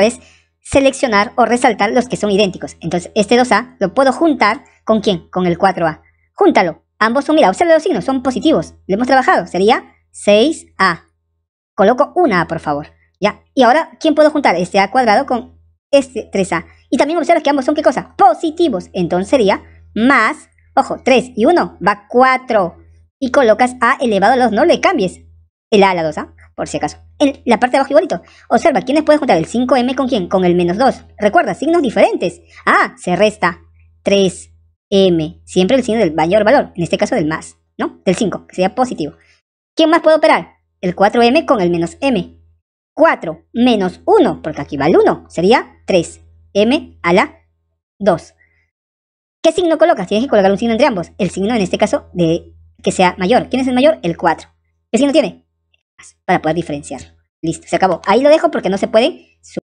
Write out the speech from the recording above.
Es seleccionar o resaltar los que son idénticos. Entonces, este 2A lo puedo juntar con quién? Con el 4A. Júntalo. Ambos son, mira, observa los signos, son positivos. Lo hemos trabajado. Sería 6A. Coloco una A, por favor. Ya. Y ahora, ¿quién puedo juntar? Este A cuadrado con este 3A. Y también observa que ambos son qué cosa? Positivos. Entonces sería más, ojo, 3 y 1 va 4. Y colocas A elevado a los, no le cambies el A a la 2A por si acaso. En la parte de abajo igualito. Observa, ¿quiénes pueden juntar el 5m con quién? Con el menos 2. Recuerda, signos diferentes. Ah, se resta 3m. Siempre el signo del mayor valor, en este caso del más, ¿no? Del 5, que sería positivo. ¿Quién más puede operar? El 4m con el menos m. 4 menos 1, porque aquí va el 1, sería 3m a la 2. ¿Qué signo colocas? Tienes que colocar un signo entre ambos. El signo, en este caso, de que sea mayor. ¿Quién es el mayor? El 4. ¿Qué signo tiene? para poder diferenciar, Listo, se acabó. Ahí lo dejo porque no se puede